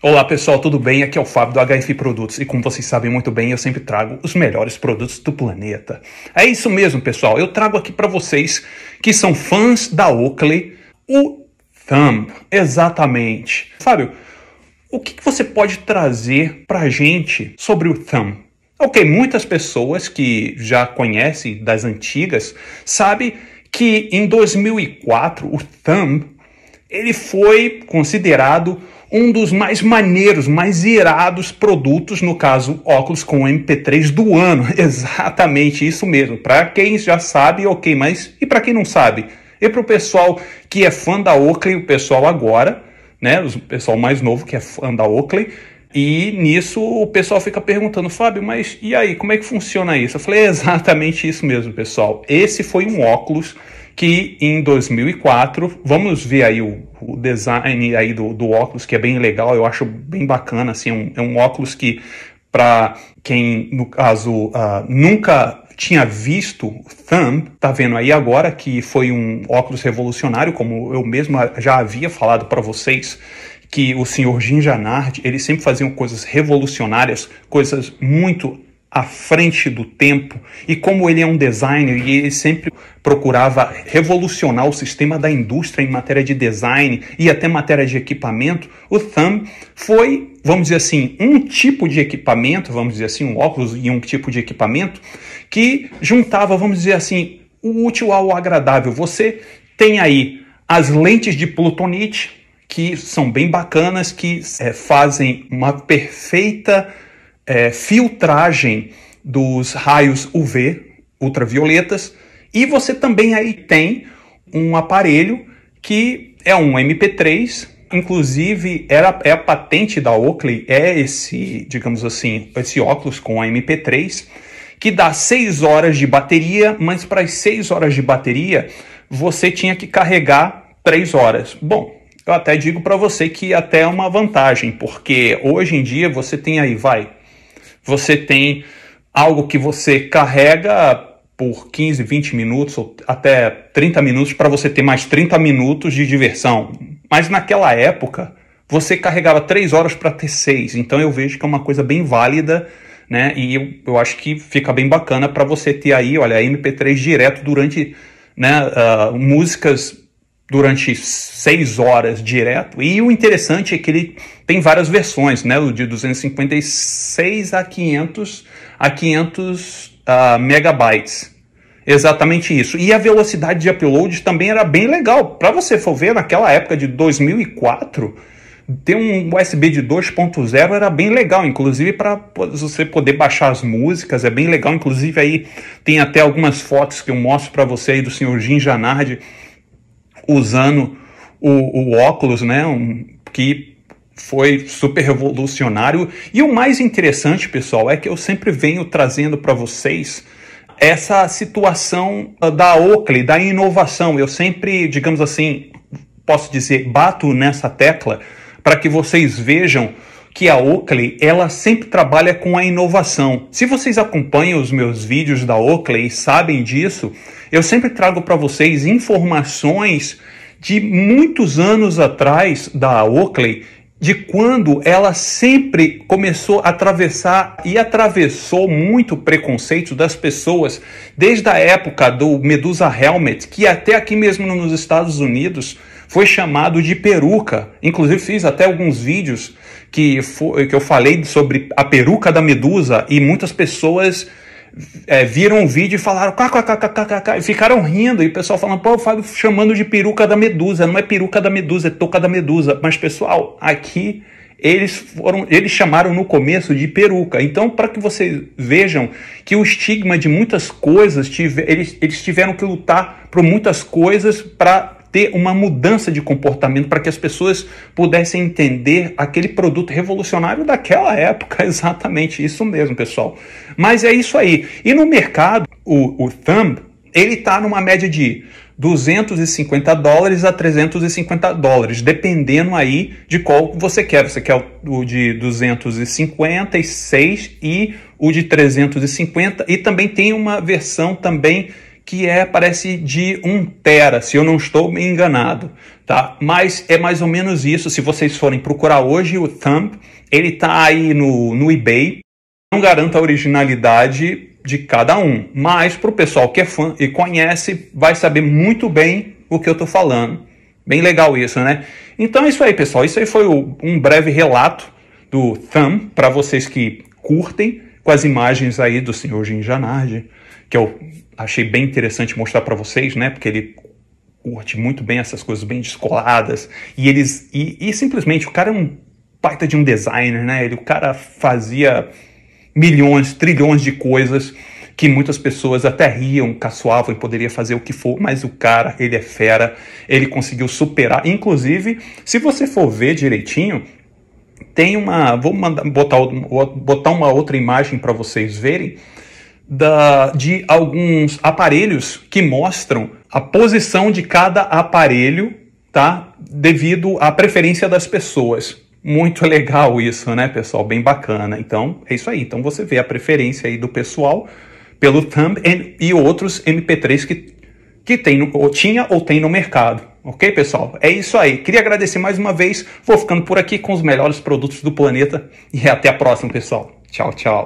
Olá pessoal, tudo bem? Aqui é o Fábio do HF Produtos e como vocês sabem muito bem, eu sempre trago os melhores produtos do planeta. É isso mesmo, pessoal. Eu trago aqui para vocês que são fãs da Oakley o Thumb, exatamente. Fábio, o que, você pode trazer para a gente sobre o Thumb? Ok, muitas pessoas que já conhecem das antigas sabem que em 2004 o Thumb ele foi considerado um dos mais maneiros, mais irados produtos, no caso, óculos com MP3 do ano. Exatamente isso mesmo. Para quem já sabe, ok, mas e para quem não sabe? E para o pessoal que é fã da Oakley, o pessoal agora, né, o pessoal mais novo que é fã da Oakley, e nisso o pessoal fica perguntando, Fábio, mas e aí, como é que funciona isso? Eu falei, é exatamente isso mesmo, pessoal. Esse foi um óculos que em 2004, vamos ver aí o, o design aí do, do, óculos, que é bem legal, eu acho bem bacana, assim, é um, é um óculos que para quem, no caso, uh, nunca tinha visto Thumb, tá vendo aí agora que foi um óculos revolucionário, como eu mesmo já havia falado para vocês, que o senhor Jim Janard, ele sempre fazia coisas revolucionárias, coisas muito à frente do tempo e como ele é um designer e ele sempre procurava revolucionar o sistema da indústria em matéria de design e até matéria de equipamento, o Thumb foi, vamos dizer assim, um tipo de equipamento, vamos dizer assim, um óculos e um tipo de equipamento que juntava, vamos dizer assim, o útil ao agradável. Você tem aí as lentes de plutonite que são bem bacanas, que é, fazem uma perfeita é, filtragem dos raios UV, ultravioletas, e você também aí tem um aparelho que é um MP3, inclusive era, é a patente da Oakley, é esse, digamos assim, esse óculos com a MP3, que dá 6 horas de bateria, mas para as 6 horas de bateria você tinha que carregar 3 horas. Bom, eu até digo para você que até é uma vantagem, porque hoje em dia você tem aí, vai, você tem algo que você carrega por 15, 20 minutos ou até 30 minutos para você ter mais 30 minutos de diversão. Mas naquela época, você carregava 3 horas para ter 6. Então eu vejo que é uma coisa bem válida, né? E eu, eu acho que fica bem bacana para você ter aí, olha, MP3 direto durante né, uh, músicas durante seis horas direto. E o interessante é que ele tem várias versões, né? O de 256 a 500 a 500 uh, ah, megabytes. Exatamente isso. E a velocidade de upload também era bem legal. Para você for ver, naquela época de 2004, ter um USB de 2.0 era bem legal, inclusive para você poder baixar as músicas, é bem legal. Inclusive aí tem até algumas fotos que eu mostro para você aí do senhor Jim Janardi, usando o, o óculos, né? Um, que foi super revolucionário. E o mais interessante, pessoal, é que eu sempre venho trazendo para vocês essa situação ah, da Oakley, da inovação. Eu sempre, digamos assim, posso dizer, bato nessa tecla para que vocês vejam que a Oakley ela sempre trabalha com a inovação. Se vocês acompanham os meus vídeos da Oakley e sabem disso, eu sempre trago para vocês informações de muitos anos atrás da Oakley, de quando ela sempre começou a atravessar e atravessou muito preconceito das pessoas, desde a época do Medusa Helmet, que até aqui mesmo nos Estados Unidos foi chamado de peruca. Inclusive fiz até alguns vídeos que, foi, que eu falei sobre a peruca da Medusa e muitas pessoas é, viram o vídeo e falaram kkkkkk e ficaram rindo. E o pessoal falando, pô, o Fábio chamando de peruca da Medusa. Não é peruca da Medusa, é touca da Medusa. Mas, pessoal, aqui eles foram eles chamaram no começo de peruca então para que vocês vejam que o estigma de muitas coisas tive, eles, eles tiveram que lutar por muitas coisas para ter uma mudança de comportamento para que as pessoas pudessem entender aquele produto revolucionário daquela época, exatamente isso mesmo, pessoal. Mas é isso aí. E no mercado, o, o Thumb, ele está numa média de 250 dólares a 350 dólares, dependendo aí de qual você quer. Você quer o de 256 e o de 350 e também tem uma versão também que é, parece, de um tera, se eu não estou me enganado, tá? Mas é mais ou menos isso, se vocês forem procurar hoje o Thumb, ele tá aí no, no eBay, não garanta a originalidade de cada um, mas para o pessoal que é fã e conhece, vai saber muito bem o que eu estou falando. Bem legal isso, né? Então é isso aí, pessoal. Isso aí foi o, um breve relato do Thumb, para vocês que curtem com as imagens aí do senhor Jim Janardi que eu achei bem interessante mostrar para vocês, né? Porque ele curte muito bem essas coisas bem descoladas e eles e, e simplesmente o cara é um baita de um designer, né? Ele o cara fazia milhões, trilhões de coisas que muitas pessoas até riam, caçoavam e poderia fazer o que for, mas o cara, ele é fera, ele conseguiu superar. Inclusive, se você for ver direitinho, tem uma, vou mandar, botar, botar uma outra imagem para vocês verem da, de alguns aparelhos que mostram a posição de cada aparelho, tá? Devido à preferência das pessoas. Muito legal isso, né, pessoal? Bem bacana. Então, é isso aí. Então você vê a preferência aí do pessoal pelo Thumb e outros MP3 que, que tem no, ou tinha ou tem no mercado. Ok, pessoal? É isso aí. Queria agradecer mais uma vez. Vou ficando por aqui com os melhores produtos do planeta. E até a próxima, pessoal. Tchau, tchau.